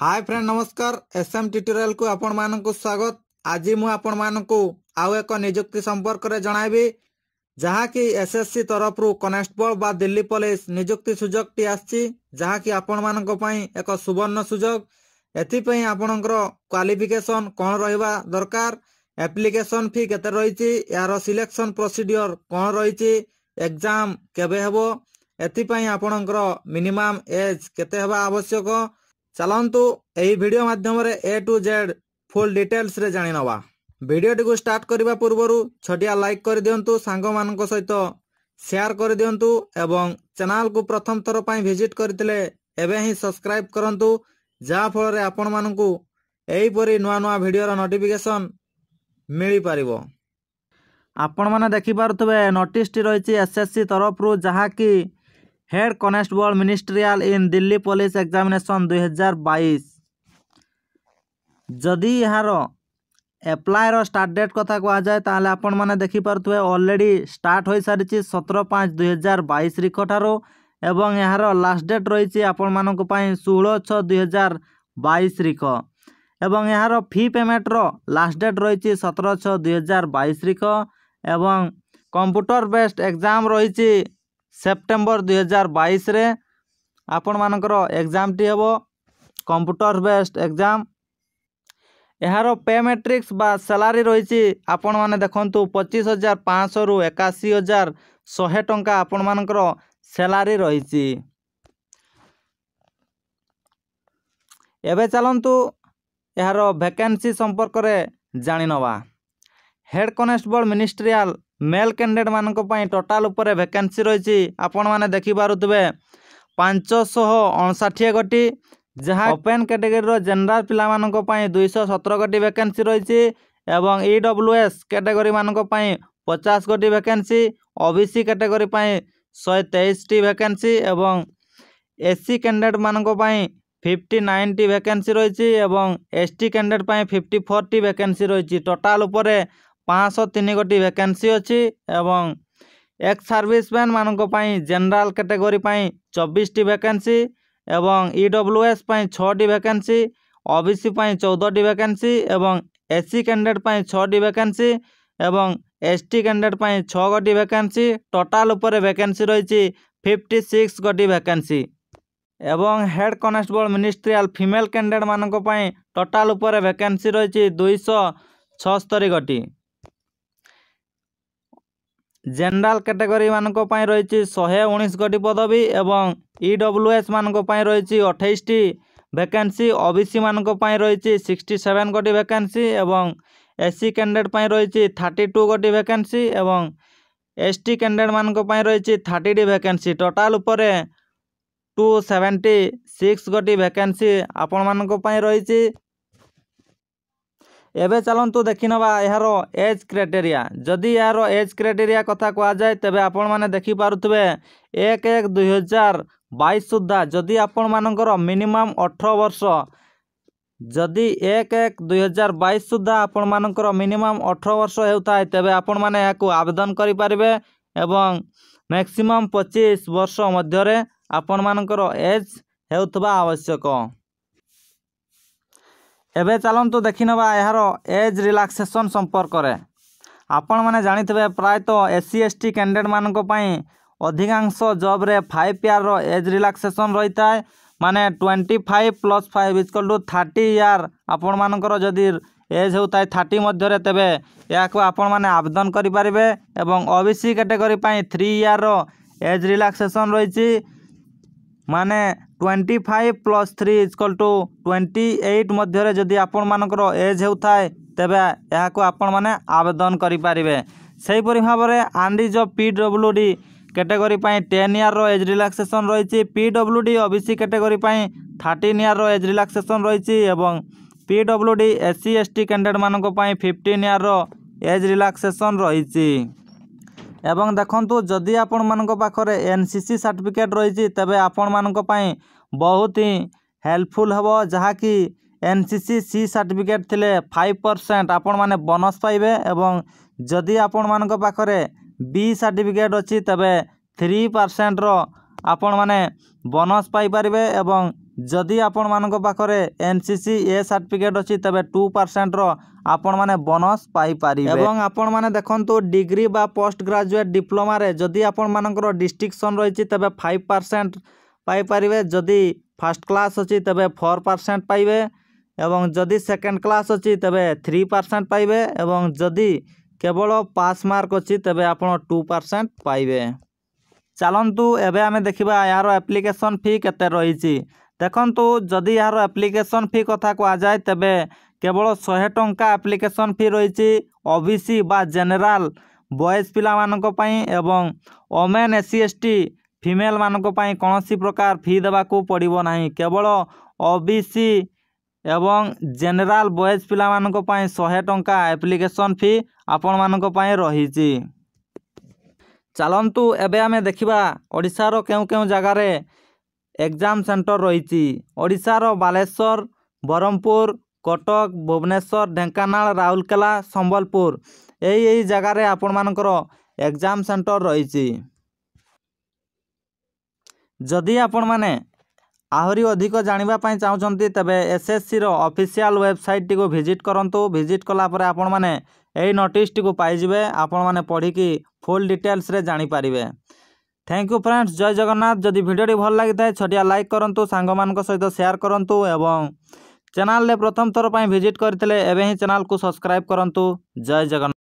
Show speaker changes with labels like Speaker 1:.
Speaker 1: ହାଏ friend ନମସ୍କାର S M ଟ୍ୟୁଟୋରିଆଲକୁ ଆପଣମାନଙ୍କୁ ସ୍ୱାଗତ ଆଜି ମୁଁ ଆପଣମାନଙ୍କୁ ଆଉ ଏକ ନିଯୁକ୍ତି ସମ୍ପର୍କରେ ଜଣାଇବି ଯାହାକି ଏସ୍ଏସ୍ସି ତରଫରୁ କନେଷ୍ଟବଳ ବା ଦିଲ୍ଲୀ ପୋଲିସ ନିଯୁକ୍ତି ସୁଯୋଗଟି ଆସିଛି ଯାହାକି ଆପଣମାନଙ୍କ ପାଇଁ ଏକ ସୁବର୍ଣ୍ଣ ସୁଯୋଗ ଏଥିପାଇଁ ଆପଣଙ୍କର କ୍ୱାଲିଫିକେସନ୍ କ'ଣ ରହିବା ଦରକାର ଆପ୍ଲିକେସନ୍ ଫି କେତେ ରହିଛି ଏହାର ସିଲେକ୍ସନ୍ ପ୍ରୋସିଡିଓର କ'ଣ ରହିଛି ଏକ୍ଜାମ୍ କେବେ ହେବ ଏଥିପାଇଁ ଆପଣଙ୍କର ମିନିମମ୍ ଏଜ୍ କେତେ ହେବା ଆବଶ୍ୟକ ଚାଲନ୍ତୁ ଏହି ଭିଡ଼ିଓ ମାଧ୍ୟମରେ ଏ ଟୁ ଜେଡ୍ ଫୁଲ୍ ଡିଟେଲ୍ସରେ ଜାଣିନେବା ଭିଡ଼ିଓଟିକୁ ଷ୍ଟାର୍ଟ କରିବା ପୂର୍ବରୁ ଛୋଟିଆ ଲାଇକ୍ କରିଦିଅନ୍ତୁ ସାଙ୍ଗମାନଙ୍କ ସହିତ ସେୟାର କରିଦିଅନ୍ତୁ ଏବଂ ଚ୍ୟାନେଲକୁ ପ୍ରଥମ ଥର ପାଇଁ ଭିଜିଟ୍ କରିଥିଲେ ଏବେ ହିଁ ସବସ୍କ୍ରାଇବ୍ କରନ୍ତୁ ଯାହାଫଳରେ ଆପଣମାନଙ୍କୁ ଏହିପରି ନୂଆ ନୂଆ ଭିଡ଼ିଓର ନୋଟିଫିକେସନ୍ ମିଳିପାରିବ ଆପଣମାନେ ଦେଖିପାରୁଥିବେ ନୋଟିସ୍ଟି ରହିଛି ଏସ୍ଏସ୍ସି ତରଫରୁ ଯାହାକି head constable ministerial in Delhi police examination দুই যদি ইহার এপ্লাইর স্টার্ট ডেট কথা কুয়া যায় তাহলে আপনার মানে দেখিপারে অলরেডি স্টার্ট হয়ে সারিছে সতেরো পাঁচ দুই হাজার বাইশ রিখঠার এবং এর লাস্ট ডেট রয়েছে আপন মানুষ ষোলো ছ দুই হাজার বাইশ রিখ এবং এর ফি পেমেন্টর লাস্ট ডেট রয়েছে সতেরো ছ দুই হাজার বাইশ রিখ এবং কম্পুটর বেসড এক্সাম রয়েছে ସେପ୍ଟେମ୍ବର ଦୁଇହଜାର ବାଇଶରେ ଆପଣମାନଙ୍କର ଏକ୍ଜାମ୍ଟି ହେବ କମ୍ପ୍ୟୁଟର ବେସ୍ଡ ଏକ୍ଜାମ୍ ଏହାର ପେ ମେଟ୍ରିକ୍ସ ବା ସାଲାରୀ ରହିଛି ଆପଣମାନେ ଦେଖନ୍ତୁ ପଚିଶ ହଜାର ପାଞ୍ଚଶହରୁ ଏକାଅଶୀ ହଜାର ଶହେ ଟଙ୍କା ଆପଣମାନଙ୍କର ସାଲାରୀ ରହିଛି ଏବେ ଚାଲନ୍ତୁ ଏହାର ଭେକେନ୍ସି ସମ୍ପର୍କରେ ଜାଣିନେବା ହେଡ଼୍ କନେଷ୍ଟବଳ ମିନିଷ୍ଟ୍ରିଆଲ মেল ক্যান্ডিডেটমানক টোটাল উপরে ভ্যাকেন্সি রয়েছে আপন মানে দেখিপারে পাঁচশহ অণষাঠিয়ে গোটি যা ওপেন ক্যাটেগরির জেনারেল পিলামানাই দুইশহ সতের গোটি ভ্যাকেন্সি রয়েছে এবং ইডব্লুএস ক্যাটেগরি মানাই পচাশ গোটি ভ্যাকেন্সি ওবিসি ক্যাটেগরি শহে তেইশটি ভ্যাকেন্সি এবং এসসি ক্যান্ডিডেট মানাই ফিফটি নাইনটি ভ্যাকেন্সি রয়েছে এবং ST candidate fifty forty vacancy রয়েছে টোটাল উপরে ପାଞ୍ଚଶହ ତିନି ଗୋଟି ଭ୍ୟାକେନ୍ସି ଅଛି ଏବଂ ଏକ୍ସ ସର୍ଭିସମ୍ୟାନ୍ମାନଙ୍କ ପାଇଁ ଜେନେରାଲ୍ କାଟେଗୋରୀ ପାଇଁ ଚବିଶଟି ଭ୍ୟାକେନ୍ସି ଏବଂ ଇ ଡବ୍ଲ୍ୟୁ ଏସ୍ ପାଇଁ ଛଅଟି ଭ୍ୟାକେନ୍ସି ଓ ବି ସି ପାଇଁ ଚଉଦଟି ଭ୍ୟାକେନ୍ସି ଏବଂ ଏସ୍ ସି କ୍ୟାଣ୍ଡିଡ଼େଟ୍ ପାଇଁ ଛଅଟି ଭ୍ୟାକେନ୍ସି ଏବଂ ଏସ୍ ଟି କ୍ୟାଣ୍ଡିଡ଼େଟ୍ ପାଇଁ ଛଅ ଗୋଟି ଭ୍ୟାକେନ୍ସି ଟୋଟାଲ୍ ଉପରେ ଭ୍ୟାକେନ୍ସି ରହିଛି ଫିଫ୍ଟି ସିକ୍ସ ଗୋଟି ଭ୍ୟାକେନ୍ସି এবং head constable ministerial female candidate মানক পাই টোটাল উপরে ভ্যাকেন্সি রয়েছে দুইশ ছস্তরি গোটি জেনারেল ক্যাটেগরি মানক রয়েছে শহে উনিশ কোটি পদবী এবং এস মানক রয়েছে অঠাইশটি ভ্যাকেন্সি ওবিসি মানক রয়েছে সিক্সটি সেভেন কোটি ভ্যাকেন্সি এবং এসসি ক্যান্ডিডেট পাই রয়েছে থার্টি টু কোটি ভ্যাকেন্সি এবং এসটি ক্যান্ডিডেট মানক পাই রয়েছে থার্টিটি ভ্যাকেন্সি টোটাল উপরে টু সেভেন্টি সিক্স গোটি ভ্যাকেন্সি আপন মানক রয়েছে এবে ଚାଲନ୍ତୁ ଦେଖିନେବା ଏହାର ଏଜ୍ କ୍ରାଇଟେରିଆ ଯଦି ଏହାର ଏଜ୍ କ୍ରାଇଟେରିଆ କଥା କୁହାଯାଏ ତେବେ ଆପଣମାନେ ଦେଖିପାରୁଥିବେ ଏକ ଏକ ଦୁଇହଜାର ବାଇଶ ସୁଦ୍ଧା ଯଦି ଆପଣମାନଙ୍କର ମିନିମମ୍ ଅଠର ବର୍ଷ ଯଦି ଏକ ଏକ ଦୁଇହଜାର ବାଇଶ ସୁଦ୍ଧା ଆପଣମାନଙ୍କର ମିନିମମ୍ ଅଠର ବର୍ଷ ହେଉଥାଏ ତେବେ ଆପଣମାନେ ଏହାକୁ ଆବେଦନ କରିପାରିବେ ଏବଂ ମ୍ୟାକ୍ସିମମ୍ ପଚିଶ ବର୍ଷ ମଧ୍ୟରେ ଆପଣମାନଙ୍କର ଏଜ୍ ହେଉଥିବା ଆବଶ୍ୟକ ଏବେ ଚାଲନ୍ତୁ ଦେଖିନେବା ଏହାର ଏଜ୍ ରିଲାକ୍ସେସନ୍ ସମ୍ପର୍କରେ ଆପଣମାନେ ଜାଣିଥିବେ ପ୍ରାୟତଃ ଏସ୍ ସି ଏସ୍ ଟି କ୍ୟାଣ୍ଡିଡ଼େଟ୍ମାନଙ୍କ ପାଇଁ ଅଧିକାଂଶ ଜବ୍ରେ ଫାଇଭ୍ ଇୟର୍ର ଏଜ୍ ରିଲାକ୍ସେସନ୍ ରହିଥାଏ ମାନେ twenty five plus five equal to thirty year ଆପଣମାନଙ୍କର ଯଦି ଏଜ୍ ହେଉଥାଏ ଥାର୍ଟି ମଧ୍ୟରେ ତେବେ ଏହାକୁ ଆପଣମାନେ ଆବେଦନ କରିପାରିବେ ଏବଂ ଓ ବି ସି କାଟେଗୋରୀ ପାଇଁ ଥ୍ରୀ ଇୟର୍ର ଏଜ୍ ରିଲାକ୍ସେସନ୍ ରହିଛି ମାନେ twenty five plus three equal to twenty eight ମଧ୍ୟରେ ଯଦି ଆପଣମାନଙ୍କର ଏଜ୍ ହେଉଥାଏ ତେବେ ଏହାକୁ ଆପଣମାନେ ଆବେଦନ କରିପାରିବେ ସେହିପରି ଭାବରେ ଆଣ୍ଡିଜ ପି ଡବ୍ଲ୍ୟୁ ଡି କ୍ୟାଟେଗୋରୀ ପାଇଁ ଟେନ୍ ଇୟର୍ର ଏଜ୍ ରିଲାକ୍ସେସନ୍ ରହିଛି P W D O B C category ପାଇଁ ଥାର୍ଟିନ୍ ଇୟର୍ର ଏଜ୍ ରିଲାକ୍ସେସନ୍ ରହିଛି ଏବଂ P W D S C S T କ୍ୟାଣ୍ଡିଡେଟ୍ମାନଙ୍କ ପାଇଁ ଫିଫ୍ଟିନ୍ ଇୟର୍ର ଏଜ୍ ରିଲାକ୍ସେସନ୍ ରହିଛି এবং দেখন্তু যদি ଆପଣମାନଙ୍କ ପାଖରେ ଏନ୍ ସି ସି ସାର୍ଟିଫିକେଟ୍ ରହିଛି ତେବେ ଆପଣମାନଙ୍କ ପାଇଁ ବହୁତ ହିଁ ହେଲ୍ପଫୁଲ୍ ହେବ ଯାହାକି N C C C certificate ଥିଲେ ଫାଇଭ୍ ପରସେଣ୍ଟ ଆପଣମାନେ ବୋନସ୍ ପାଇବେ ଏବଂ ଯଦି ଆପଣମାନଙ୍କ ପାଖରେ ବି ସାର୍ଟିଫିକେଟ୍ ଅଛି ତେବେ ଥ୍ରୀ ପରସେଣ୍ଟର ଆପଣମାନେ ବୋନସ୍ ପାଇପାରିବେ ଏବଂ ଯଦି ଆପଣମାନଙ୍କ ପାଖରେ N C C A certificate ଅଛି ତେବେ ଟୁ ପରସେଣ୍ଟର ଆପଣମାନେ ବୋନସ୍ ପାଇପାରିବେ ଏବଂ ଆପଣମାନେ ଦେଖନ୍ତୁ ଡିଗ୍ରୀ ବା ପୋଷ୍ଟ ଗ୍ରାଜୁଏଟ୍ ଡିପ୍ଲୋମାରେ ଯଦି ଆପଣମାନଙ୍କର ଡିଷ୍ଟ୍ରିକ୍ସନ୍ ରହିଛି ତେବେ ଫାଇଭ୍ ପରସେଣ୍ଟ ପାଇପାରିବେ ଯଦି ଫାର୍ଷ୍ଟ କ୍ଲାସ୍ ଅଛି ତେବେ ଫୋର୍ ପରସେଣ୍ଟ ପାଇବେ ଏବଂ ଯଦି ସେକେଣ୍ଡ କ୍ଲାସ୍ ଅଛି ତେବେ ଥ୍ରୀ ପରସେଣ୍ଟ ପାଇବେ ଏବଂ ଯଦି କେବଳ ପାସ୍ ମାର୍କ ଅଛି ତେବେ ଆପଣ ଟୁ ପରସେଣ୍ଟ ପାଇବେ ଚାଲନ୍ତୁ ଏବେ ଆମେ ଦେଖିବା ଏହାର ଆପ୍ଲିକେସନ୍ ଫି କେତେ ରହିଛି ଦେଖନ୍ତୁ ଯଦି ଏହାର ଆପ୍ଲିକେସନ୍ ଫି କଥା କୁହାଯାଏ ତେବେ କେବଳ ଶହେ ଟଙ୍କା ଆପ୍ଲିକେସନ୍ ଫି ରହିଛି ଓ ବି ସି ବା ଜେନେରାଲ୍ ବଏଜ୍ ପିଲାମାନଙ୍କ ପାଇଁ ଏବଂ women S C S T ଫିମେଲ୍ମାନଙ୍କ ପାଇଁ କୌଣସି ପ୍ରକାର ଫି ଦେବାକୁ ପଡ଼ିବ ନାହିଁ କେବଳ ଓ ବି ସି ଏବଂ ଜେନେରାଲ୍ ବଏଜ୍ ପିଲାମାନଙ୍କ ପାଇଁ ଶହେ ଟଙ୍କା ଆପ୍ଲିକେସନ୍ ଫି ଆପଣମାନଙ୍କ ପାଇଁ ରହିଛି ଚାଲନ୍ତୁ ଏବେ ଆମେ ଦେଖିବା ଓଡ଼ିଶାର କେଉଁ କେଉଁ ଜାଗାରେ ଏକ୍ଜାମ୍ ସେଣ୍ଟର ରହିଛି ଓଡ଼ିଶାର ବାଲେଶ୍ୱର ବ୍ରହ୍ମପୁର କଟକ ଭୁବନେଶ୍ୱର ଢେଙ୍କାନାଳ ରାଉରକେଲା ସମ୍ବଲପୁର ଏହି ଏହି ଜାଗାରେ ଆପଣମାନଙ୍କର ଏକ୍ଜାମ୍ ସେଣ୍ଟର ରହିଛି ଯଦି ଆପଣମାନେ ଆହୁରି ଅଧିକ ଜାଣିବା ପାଇଁ ଚାହୁଁଛନ୍ତି ତେବେ ଏସ୍ ଏସ୍ ସିର ଅଫିସିଆଲ୍ ୱେବସାଇଟ୍ଟିକୁ ଭିଜିଟ୍ କରନ୍ତୁ ଭିଜିଟ୍ କଲାପରେ ଆପଣମାନେ ଏହି ନୋଟିସ୍ଟିକୁ ପାଇଯିବେ ଆପଣମାନେ ପଢ଼ିକି ଫୁଲ୍ ଡିଟେଲ୍ସରେ ଜାଣିପାରିବେ थैंक यू फ्रेंड्स जय जगन्नाथ जदि भिडियोटी भल लगी छोटिया लाइक करूँ सांग सहित सेयार करूँ और चैनल प्रथम थर पर भिजिट करते चैनल को सब्सक्राइब करूँ जय जगन्नाथ